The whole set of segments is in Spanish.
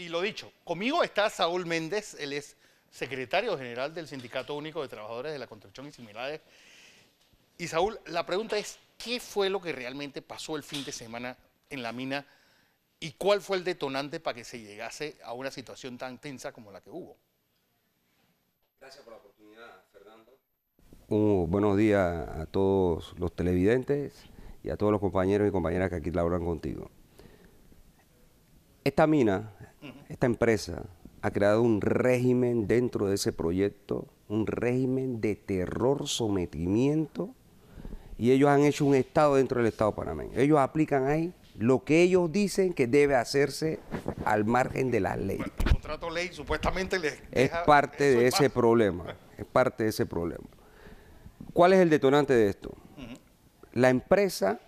Y lo dicho, conmigo está Saúl Méndez, él es secretario general del Sindicato Único de Trabajadores de la Construcción y Similares. Y Saúl, la pregunta es, ¿qué fue lo que realmente pasó el fin de semana en la mina y cuál fue el detonante para que se llegase a una situación tan tensa como la que hubo? Gracias por la oportunidad, Fernando. Un buenos días a todos los televidentes y a todos los compañeros y compañeras que aquí laboran contigo. Esta mina, esta empresa, ha creado un régimen dentro de ese proyecto, un régimen de terror, sometimiento, y ellos han hecho un Estado dentro del Estado panameño. Ellos aplican ahí lo que ellos dicen que debe hacerse al margen de las leyes. el contrato ley supuestamente les es parte de ese problema, es parte de ese problema. ¿Cuál es el detonante de esto? La empresa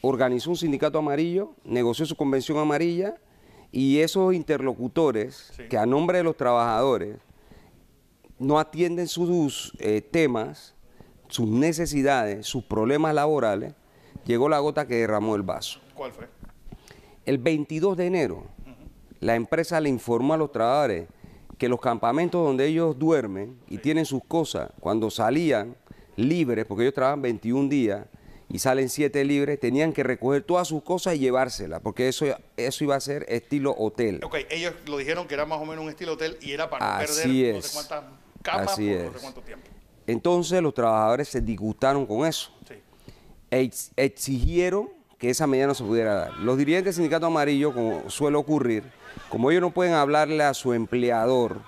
organizó un sindicato amarillo, negoció su convención amarilla y esos interlocutores que a nombre de los trabajadores no atienden sus eh, temas, sus necesidades, sus problemas laborales, llegó la gota que derramó el vaso. ¿Cuál fue? El 22 de enero, la empresa le informó a los trabajadores que los campamentos donde ellos duermen y tienen sus cosas, cuando salían libres, porque ellos trabajan 21 días, y salen siete libres, tenían que recoger todas sus cosas y llevárselas, porque eso, eso iba a ser estilo hotel. Ok, ellos lo dijeron que era más o menos un estilo hotel y era para Así perder es. no sé cuántas capas Así por no sé cuánto tiempo. Entonces los trabajadores se disgustaron con eso. Sí. exigieron que esa medida no se pudiera dar. Los dirigentes del sindicato amarillo, como suele ocurrir, como ellos no pueden hablarle a su empleador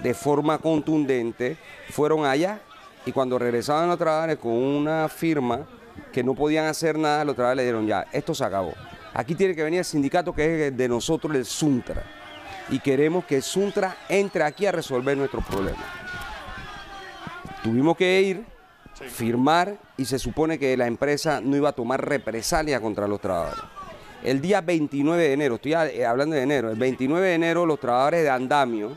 de forma contundente, fueron allá y cuando regresaban a trabajar con una firma que no podían hacer nada, los trabajadores le dieron ya, esto se acabó. Aquí tiene que venir el sindicato que es de nosotros, el Suntra. Y queremos que el Suntra entre aquí a resolver nuestros problemas. Tuvimos que ir, firmar y se supone que la empresa no iba a tomar represalia contra los trabajadores. El día 29 de enero, estoy eh, hablando de enero, el 29 de enero los trabajadores de Andamio,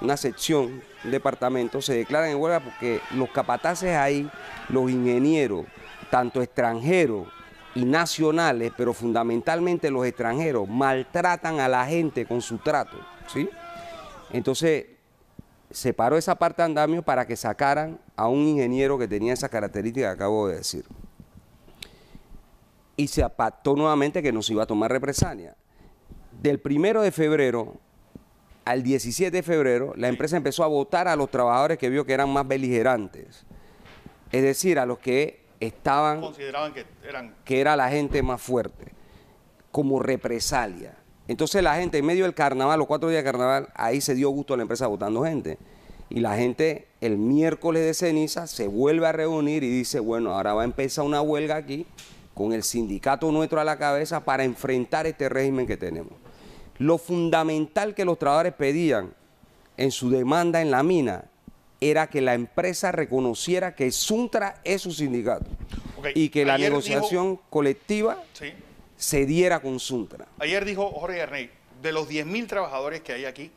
una sección, un departamento, se declaran en huelga porque los capataces ahí, los ingenieros, tanto extranjeros y nacionales, pero fundamentalmente los extranjeros, maltratan a la gente con su trato, ¿sí? Entonces, se paró esa parte de andamio para que sacaran a un ingeniero que tenía esa característica que acabo de decir. Y se pactó nuevamente que nos iba a tomar represalia. Del primero de febrero al 17 de febrero, la empresa empezó a votar a los trabajadores que vio que eran más beligerantes. Es decir, a los que estaban consideraban que eran que era la gente más fuerte como represalia. Entonces la gente en medio del carnaval, los cuatro días de carnaval, ahí se dio gusto a la empresa votando gente. Y la gente el miércoles de ceniza se vuelve a reunir y dice, bueno, ahora va a empezar una huelga aquí con el sindicato nuestro a la cabeza para enfrentar este régimen que tenemos. Lo fundamental que los trabajadores pedían en su demanda en la mina era que la empresa reconociera que Suntra es su sindicato y que la negociación colectiva se diera con Suntra. Ayer dijo Jorge Arney, de los 10.000 trabajadores que hay aquí,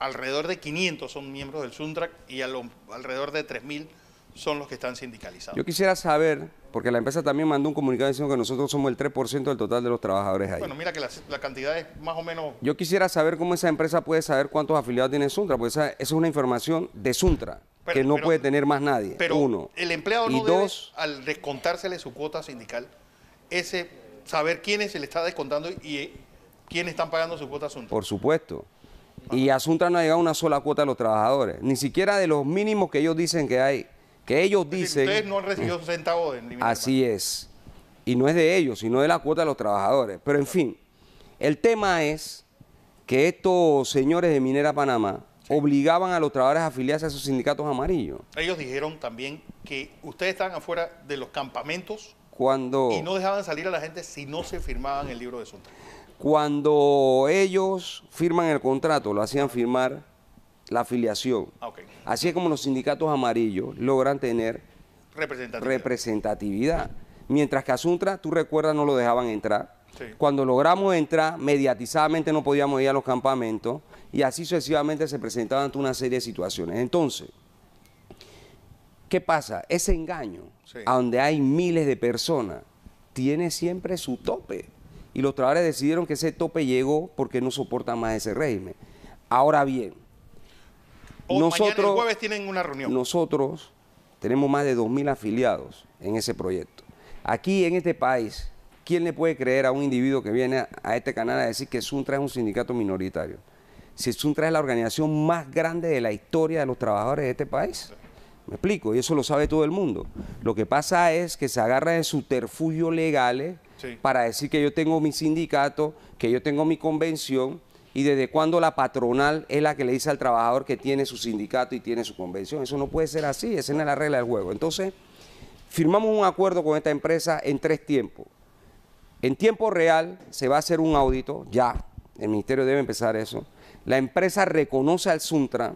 alrededor de 500 son miembros del Suntra y alrededor de 3.000 son los que están sindicalizados. Yo quisiera saber, porque la empresa también mandó un comunicado diciendo que nosotros somos el 3% del total de los trabajadores ahí. Bueno, mira que la, cantidad es más o menos... Yo quisiera saber cómo esa empresa puede saber cuántos afiliados tiene Suntra, porque esa, es una información de Suntra. que no puede tener más nadie. Pero uno. El empleado no y al descontársele su cuota sindical, ese saber quiénes se le está descontando y eh, quiénes están pagando su cuota Suntra. Por supuesto. Y a Suntra no ha llegado una sola cuota de los trabajadores, ni siquiera de los mínimos que ellos dicen que hay que ellos dicen... ustedes no han recibido centavo de Así es. Y no es de ellos, sino de la cuota de los trabajadores. Pero en fin, el tema es que estos señores de Minera Panamá obligaban a los trabajadores a afiliarse a sus sindicatos amarillos. Ellos dijeron también que ustedes estaban afuera de los campamentos cuando, y no dejaban salir a la gente si no se firmaban el libro de su Cuando ellos firman el contrato, lo hacían firmar la afiliación. Ah, así es como los sindicatos amarillos logran tener representatividad. Mientras que Asuntra, tú recuerdas, no lo dejaban entrar. Cuando logramos entrar, mediatizadamente no podíamos ir a los campamentos y así sucesivamente se presentaban ante una serie de situaciones. Entonces, ¿qué pasa? Ese engaño, a donde hay miles de personas, tiene siempre su tope. Y los trabajadores decidieron que ese tope llegó porque no soportan más ese régimen. Ahora bien, nosotros, jueves tienen una reunión. Nosotros tenemos más de 2.000 afiliados en ese proyecto. Aquí en este país, ¿quién le puede creer a un individuo que viene a, este canal a decir que Suntra es un sindicato minoritario? Si Suntra es la organización más grande de la historia de los trabajadores de este país. Me explico, y eso lo sabe todo el mundo. Lo que pasa es que se agarra de subterfugios legales para decir que yo tengo mi sindicato, que yo tengo mi convención, y desde cuándo la patronal es la que le dice al trabajador que tiene su sindicato y tiene su convención. Eso no puede ser así, esa no es la regla del juego. Entonces, firmamos un acuerdo con esta empresa en tres tiempos. En tiempo real se va a hacer un audito, ya, el ministerio debe empezar eso. La empresa reconoce al Suntra,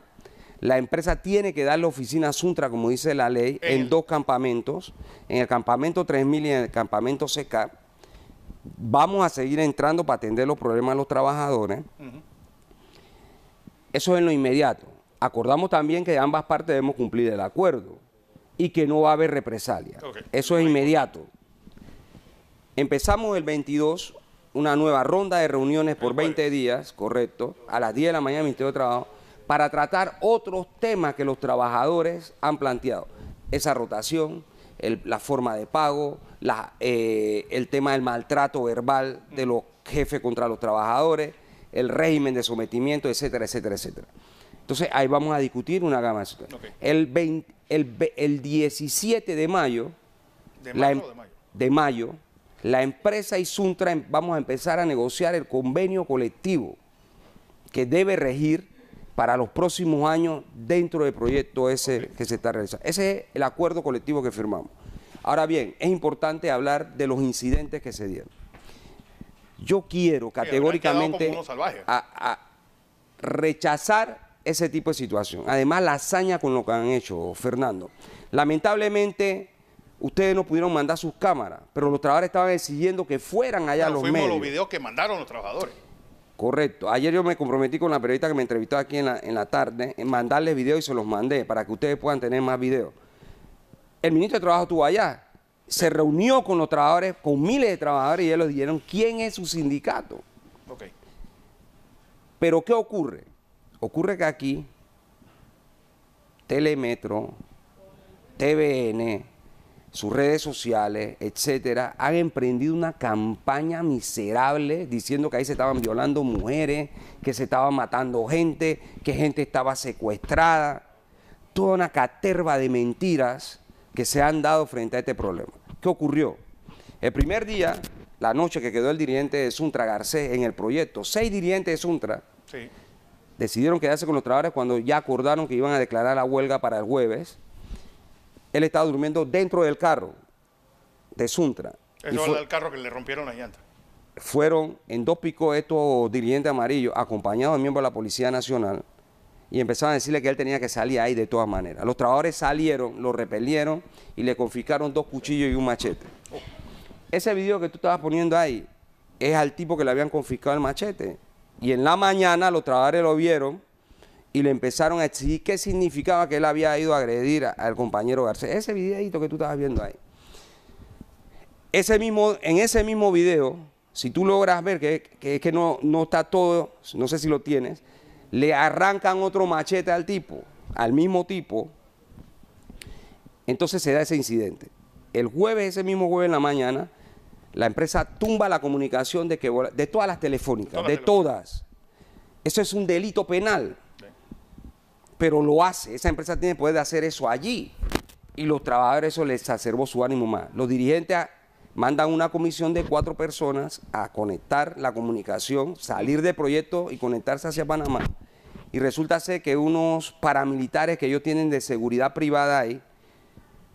la empresa tiene que dar la oficina a Suntra, como dice la ley, en eh. dos campamentos, en el campamento 3000 y en el campamento seca vamos a seguir entrando para atender los problemas de los trabajadores. Eso es en lo inmediato. Acordamos también que de ambas partes debemos cumplir el acuerdo y que no va a haber represalia. Eso es inmediato. Empezamos el 22 una nueva ronda de reuniones por 20 días, correcto, a las 10 de la mañana del Ministerio de Trabajo, para tratar otros temas que los trabajadores han planteado. Esa rotación, la forma de pago, eh, el tema del maltrato verbal de los jefes contra los trabajadores, el régimen de sometimiento, etcétera, etcétera, etcétera. Entonces ahí vamos a discutir una gama de el, el, 17 em, de mayo, ¿De mayo, la, de mayo, de la empresa y Suntra em, vamos a empezar a negociar el convenio colectivo que debe regir para los próximos años dentro del proyecto ese que se está realizando. Ese es el acuerdo colectivo que firmamos. Ahora bien, es importante hablar de los incidentes que se dieron. Yo quiero categóricamente rechazar ese tipo de situación. Además, la hazaña con lo que han hecho, Fernando. Lamentablemente, ustedes no pudieron mandar sus cámaras, pero los trabajadores estaban decidiendo que fueran allá los medios. los videos que mandaron los trabajadores. Correcto. Ayer yo me comprometí con la periodista que me entrevistó aquí en la, en la tarde en mandarles videos y se los mandé para que ustedes puedan tener más videos. El ministro de Trabajo estuvo allá, se reunió con los trabajadores, con miles de trabajadores y ellos dijeron quién es su sindicato. Ok. Pero ¿qué ocurre? Ocurre que aquí Telemetro, TVN, sus redes sociales, etcétera, han emprendido una campaña miserable diciendo que ahí se estaban violando mujeres, que se estaban matando gente, que gente estaba secuestrada. Toda una caterva de mentiras que se han dado frente a este problema. ¿Qué ocurrió? El primer día, la noche que quedó el dirigente de Suntra Garcés en el proyecto, seis dirigentes de Suntra decidieron quedarse con los trabajadores cuando ya acordaron que iban a declarar la huelga para el jueves él estaba durmiendo dentro del carro de Suntra. Eso era el carro que le rompieron las llantas. Fueron en dos picos estos dirigentes amarillos, acompañados de miembros de la Policía Nacional, y empezaron a decirle que él tenía que salir ahí de todas maneras. Los trabajadores salieron, lo repelieron y le confiscaron dos cuchillos y un machete. Ese video que tú estabas poniendo ahí es al tipo que le habían confiscado el machete. Y en la mañana los trabajadores lo vieron y le empezaron a exigir qué significaba que él había ido a agredir al compañero Garcés. Ese videito que tú estabas viendo ahí. Ese mismo, en ese mismo video, si tú logras ver que, es que no, no está todo, no sé si lo tienes, le arrancan otro machete al tipo, al mismo tipo. Entonces se da ese incidente. El jueves, ese mismo jueves en la mañana, la empresa tumba la comunicación de, que, de todas las telefónicas, de todas. Eso es un delito penal pero lo hace. Esa empresa tiene poder de hacer eso allí. Y los trabajadores eso les exacerbó su ánimo más. Los dirigentes mandan una comisión de cuatro personas a conectar la comunicación, salir de proyecto y conectarse hacia Panamá. Y resulta ser que unos paramilitares que ellos tienen de seguridad privada ahí,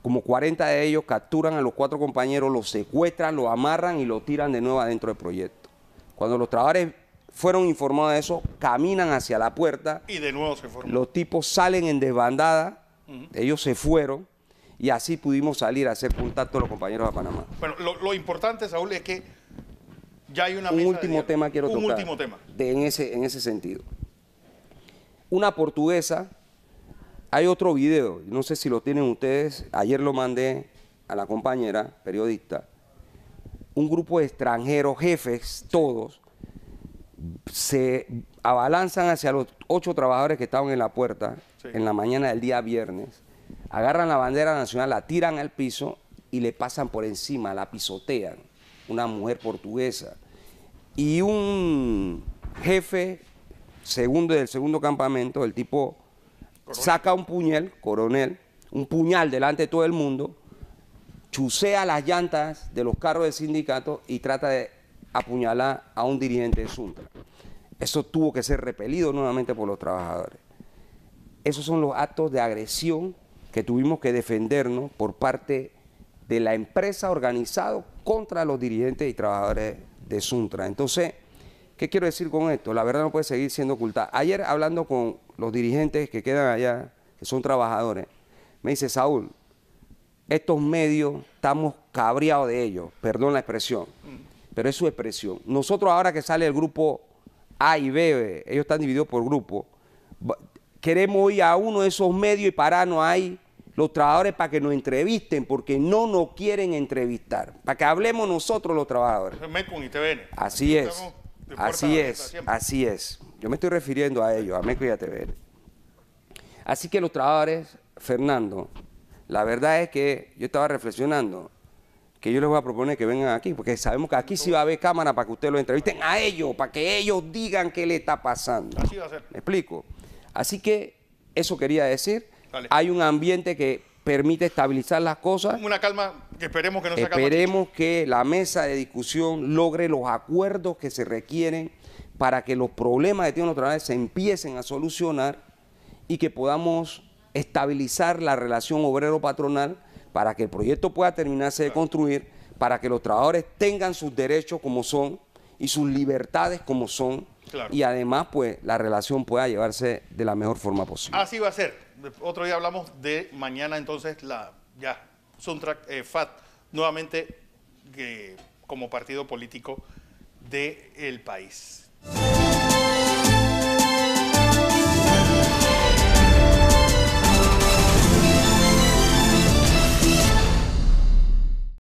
como 40 de ellos capturan a los cuatro compañeros, los secuestran, los amarran y los tiran de nuevo adentro del proyecto. Cuando los trabajadores fueron informados de eso, caminan hacia la puerta. Y de nuevo se fueron. Los tipos salen en desbandada, ellos se fueron y así pudimos salir a hacer contacto a los compañeros de Panamá. Bueno, lo, importante, Saúl, es que ya hay una... Un último tema quiero tocar. Un último tema. De, en, ese, en ese sentido. Una portuguesa, hay otro video, no sé si lo tienen ustedes, ayer lo mandé a la compañera periodista, un grupo de extranjeros, jefes, todos, se abalanzan hacia los ocho trabajadores que estaban en la puerta en la mañana del día viernes, agarran la bandera nacional, la tiran al piso y le pasan por encima, la pisotean, una mujer portuguesa. Y un jefe segundo del segundo campamento, el tipo saca un puñal, coronel, un puñal delante de todo el mundo, chusea las llantas de los carros del sindicato y trata de apuñalar a un dirigente de Suntra. Eso tuvo que ser repelido nuevamente por los trabajadores. Esos son los actos de agresión que tuvimos que defendernos por parte de la empresa organizado contra los dirigentes y trabajadores de Suntra. Entonces, ¿qué quiero decir con esto? La verdad no puede seguir siendo ocultada. Ayer hablando con los dirigentes que quedan allá, que son trabajadores, me dice Saúl, estos medios estamos cabreados de ellos, perdón la expresión pero es su expresión. Nosotros ahora que sale el grupo A y B, eh, ellos están divididos por grupo, queremos ir a uno de esos medios y no ahí los trabajadores para que nos entrevisten, porque no nos quieren entrevistar, para que hablemos nosotros los trabajadores. y TVN. Así es, así es, así es. Yo me estoy refiriendo a ellos, a MECON y a TVN. Así que los trabajadores, Fernando, la verdad es que yo estaba reflexionando, que yo les voy a proponer que vengan aquí, porque sabemos que aquí sí va a haber cámara para que ustedes lo entrevisten a ellos, para que ellos digan qué le está pasando. Así va a ser. explico? Así que eso quería decir. Hay un ambiente que permite estabilizar las cosas. Una calma que esperemos que no se Esperemos que la mesa de discusión logre los acuerdos que se requieren para que los problemas de Tío los se empiecen a solucionar y que podamos estabilizar la relación obrero-patronal para que el proyecto pueda terminarse de construir, para que los trabajadores tengan sus derechos como son y sus libertades como son. Y además, pues, la relación pueda llevarse de la mejor forma posible. Así va a ser. Otro día hablamos de mañana, entonces, la ya, Suntrack eh, FAT, nuevamente eh, como partido político del país.